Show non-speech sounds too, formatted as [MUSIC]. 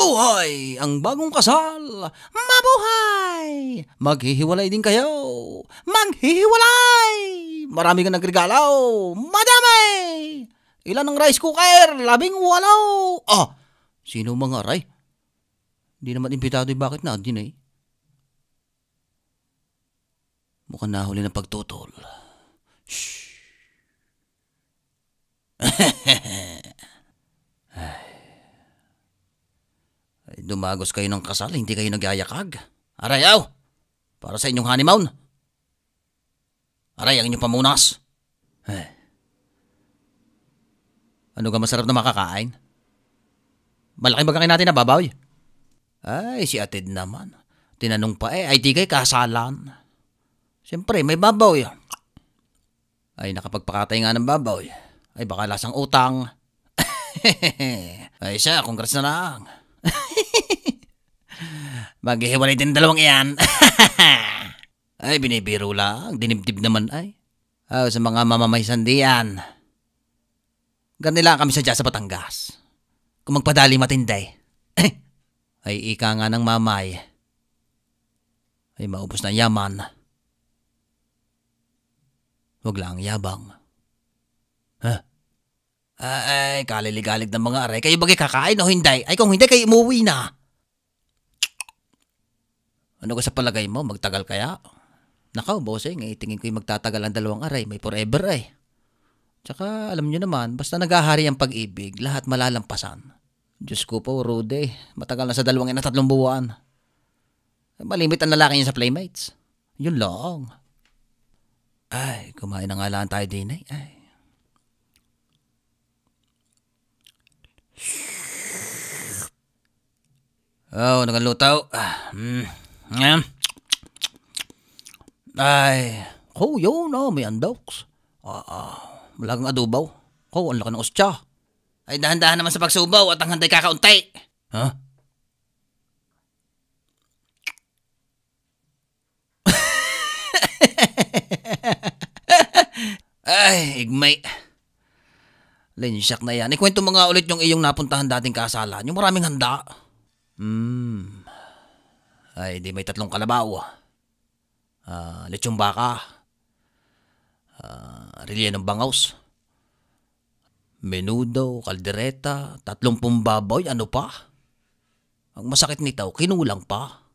Mabuhay! Ang bagong kasal! Mabuhay! Maghihiwalay din kayo! Maghihiwalay! Marami kang nagregalaw! Madami! Ilan ang rice cooker? Labing walaw! Ah! Sino mga aray? Hindi naman impitado bakit na din eh. Mukhang nahuli ng pagtutol. Shhh! [LAUGHS] Dumagos kayo ng kasal, hindi kayo nagyayakag. Arayaw! Para sa inyong honeymoon. Aray, ang inyong pamunas. Eh. Ano ka masarap na makakain? Malaking bagangin natin na babaw. Ay, si atid naman. Tinanong pa eh, ay di kay kasalan. Siyempre, may babaw eh. Ay, nakapagpakatay nga ng babaw. Eh. Ay, baka lasang utang. ay [LAUGHS] eh, siya, congrats na lang. Maghihiwalay din dalawang iyan. [LAUGHS] ay, binibiro lang. Dinibdib naman ay. Oh, sa mga mamamay sandian. Ganila kami sa sa Batangas. Kung magpadali matinday. Eh, ay, ika nga ng mamay. Ay, maubos na yaman. Huwag lang yabang. Huh? Ay, kaliligalig ng mga aray. Kayo bagay kakain o hindi? Ay, kung hindi, kayo umuwi na. Ano ko sa palagay mo? Magtagal kaya? Nakaw, bossing, eh, tingin ko'y magtatagal ang dalawang aray. May forever ay. Eh. Tsaka alam nyo naman, basta nagahari ang pag-ibig, lahat malalampasan. Diyos ko po, Rude, eh. matagal na sa dalawang ina tatlong buwan. Eh, malimit ang lalaki niya sa playmates. Yun lang. Ay, kumain na nga lang tayo din eh. Ay. Oh, nagalutaw. Ah, mm. Ja. Ay, ko oh, yun oh, may andoks. Ah, ah, malagang adubaw. Ko, oh, ang laki ng ustya. Ay, dahan-dahan naman sa pagsubaw at ang handay kakauntay. Ha? Huh? [LAUGHS] Ay, igmay. Linsyak na yan. Ikwento mo nga ulit yung iyong napuntahan dating kasalan. Yung maraming handa. Hmm ay di may tatlong kalabaw, uh, ah, lechong baka, uh, ah, rilya ng bangaus. menudo, kaldereta, tatlong pumbaboy, ano pa? Ang masakit nito, kinulang pa.